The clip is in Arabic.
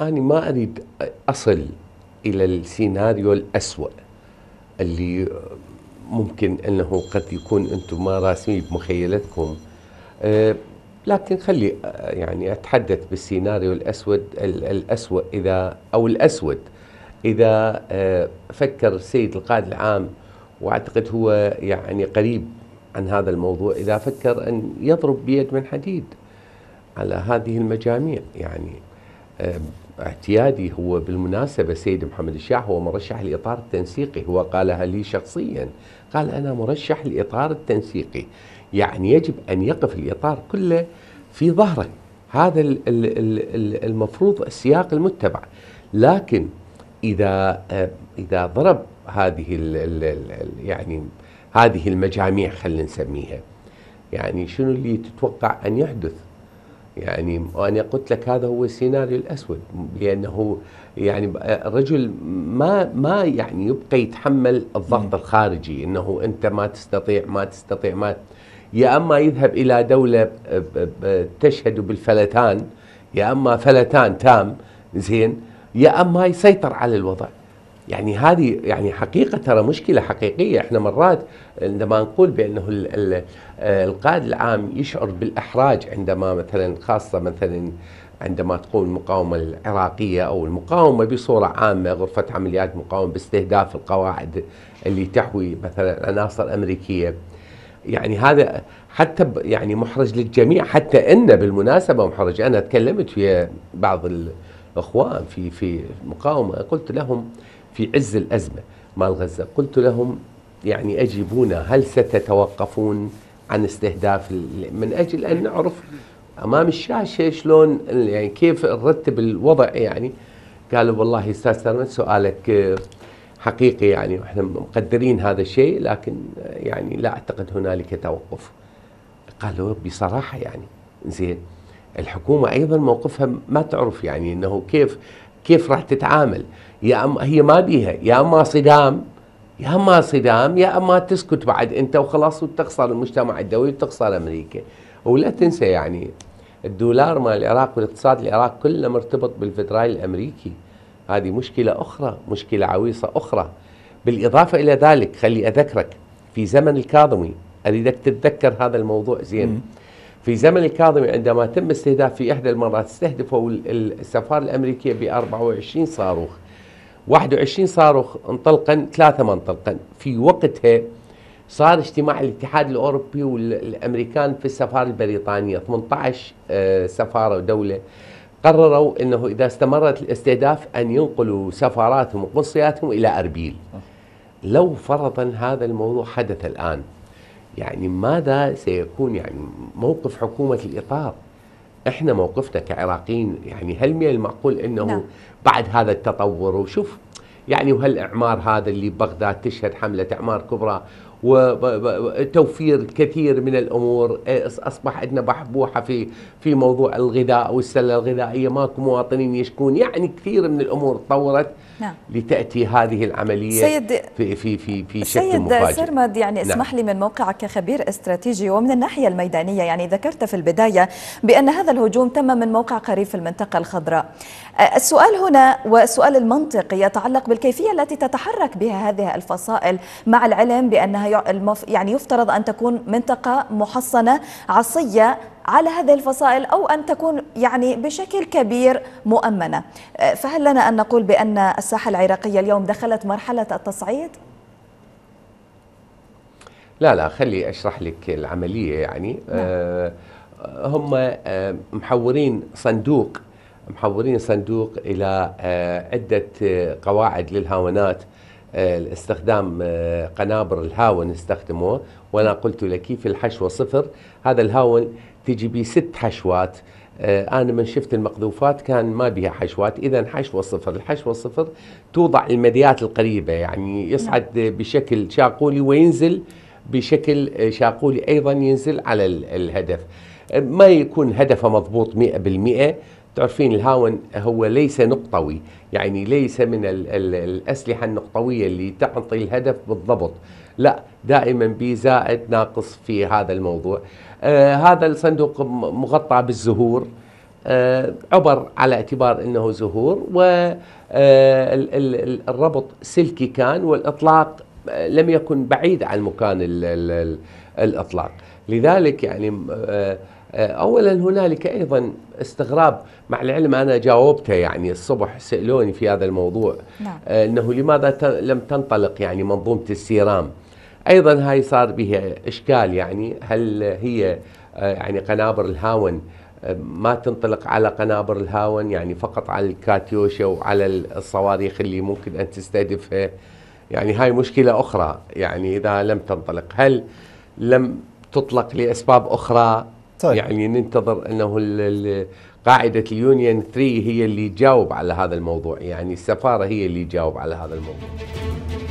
أنا ما أريد أصل إلى السيناريو الأسوأ اللي ممكن أنه قد يكون أنتم ما راسمين بمخيلتكم أه، لكن خلي يعني أتحدث بالسيناريو الأسود الأسوأ إذا أو الأسود إذا أه، فكر السيد القائد العام وأعتقد هو يعني قريب عن هذا الموضوع إذا فكر أن يضرب بيد من حديد على هذه المجاميع يعني أه، اعتيادي هو بالمناسبة سيد محمد الشاع هو مرشح الإطار التنسيقي هو قالها لي شخصيا قال أنا مرشح الإطار التنسيقي يعني يجب أن يقف الإطار كله في ظهره هذا المفروض السياق المتبع لكن إذا آه، إذا ضرب هذه يعني هذه المجاميع خلينا نسميها يعني شنو اللي تتوقع أن يحدث يعني وانا قلت لك هذا هو السيناريو الاسود لانه يعني الرجل ما ما يعني يبقى يتحمل الضغط الخارجي انه انت ما تستطيع ما تستطيع ما يا اما يذهب الى دوله تشهد بالفلتان يا اما فلتان تام زين يا اما يسيطر على الوضع يعني هذه يعني حقيقه ترى مشكله حقيقيه احنا مرات عندما نقول بانه القائد العام يشعر بالاحراج عندما مثلا خاصه مثلا عندما تقوم المقاومة العراقية أو المقاومة بصورة عامة غرفة عمليات مقاومة باستهداف القواعد اللي تحوي مثلا عناصر أمريكية يعني هذا حتى يعني محرج للجميع حتى أن بالمناسبة محرج أنا تكلمت ويا بعض الإخوان في في مقاومة قلت لهم في عز الأزمة مال غزة قلت لهم يعني أجيبونا هل ستتوقفون عن استهداف من أجل أن نعرف أمام الشاشة شلون يعني كيف نرتب الوضع يعني قالوا والله أستاذ سلمان سؤالك حقيقي يعني احنا مقدرين هذا الشيء لكن يعني لا اعتقد هنالك توقف قالوا بصراحه يعني زين الحكومه ايضا موقفها ما تعرف يعني انه كيف كيف راح تتعامل يا أم هي ما بيها يا اما صدام يا اما صدام يا اما تسكت بعد انت وخلاص وتخسر المجتمع الدولي وتخسر امريكا ولا تنسى يعني الدولار مال العراق والاقتصاد العراق كله مرتبط بالفدرالي الامريكي هذه مشكله اخرى مشكله عويصه اخرى بالاضافه الى ذلك خلي اذكرك في زمن الكاظمي اريدك تتذكر هذا الموضوع زين في زمن الكاظمي عندما تم استهداف في إحدى المرات استهدفوا السفارة الأمريكية ب 24 صاروخ 21 صاروخ انطلقا ثلاثة ما انطلقا في وقتها صار اجتماع الاتحاد الأوروبي والأمريكان في السفارة البريطانية 18 آه، سفارة ودولة قرروا أنه إذا استمرت الاستهداف أن ينقلوا سفاراتهم وقنصلياتهم إلى أربيل لو فرضا هذا الموضوع حدث الآن يعني ماذا سيكون يعني موقف حكومة الإطار احنا موقفنا كعراقيين يعني هل من المعقول انه نعم. بعد هذا التطور وشوف يعني وهالاعمار هذا اللي بغداد تشهد حمله اعمار كبرى وتوفير كثير من الامور اصبح عندنا بحبوحه في في موضوع الغذاء والسله الغذائيه ماكو مواطنين يشكون يعني كثير من الامور تطورت نعم. لتاتي هذه العمليه سيد في في في, في شكل سيد سيد سرمد يعني نعم. اسمح لي من نعم. موقعك كخبير استراتيجي ومن الناحيه الميدانيه يعني ذكرت في البدايه بان هذا الهجوم تم من موقع قريب في المنطقه الخضراء أه، السؤال هنا والسؤال المنطقي يتعلق بالكيفيه التي تتحرك بها هذه الفصائل مع العلم بانها يعني, يعني يفترض ان تكون منطقه محصنه عصيه على هذه الفصائل او ان تكون يعني بشكل كبير مؤمنه أه، فهل لنا ان نقول بان الساحه العراقيه اليوم دخلت مرحله التصعيد لا لا خلي اشرح لك العمليه يعني نعم. آه هم آه محورين صندوق محورين صندوق الى آه عده أه، قواعد للهاونات آه، استخدام آه، قنابر الهاون استخدموه وانا قلت لك في الحشوه صفر هذا الهاون تجي به ست حشوات آه، انا من شفت المقذوفات كان ما بها حشوات اذا حشوه صفر الحشوه صفر توضع المديات القريبه يعني يصعد نعم. بشكل شاقولي وينزل بشكل شاقولي ايضا ينزل على الهدف ما يكون هدفه مضبوط 100% تعرفين الهاون هو ليس نقطوي يعني ليس من الـ الـ الأسلحة النقطوية اللي تعطي الهدف بالضبط لا دائما بزائد ناقص في هذا الموضوع آه هذا الصندوق مغطى بالزهور آه عبر على اعتبار انه زهور والربط آه، سلكي كان والاطلاق آه، لم يكن بعيد عن مكان الـ الـ الاطلاق لذلك يعني آه آه، اولا هنالك ايضا استغراب مع العلم انا جاوبته يعني الصبح سالوني في هذا الموضوع نعم. آه، انه لماذا لم تنطلق يعني منظومه السيرام ايضا هاي صار بها اشكال يعني هل هي آه، يعني قنابر الهاون ما تنطلق على قنابر الهاون يعني فقط على الكاتيوشا وعلى الصواريخ اللي ممكن ان تستهدفها يعني هاي مشكله اخرى يعني اذا لم تنطلق هل لم تطلق لاسباب اخرى طيب. يعني ننتظر انه قاعده اليونيون 3 هي اللي تجاوب على هذا الموضوع يعني السفاره هي اللي تجاوب على هذا الموضوع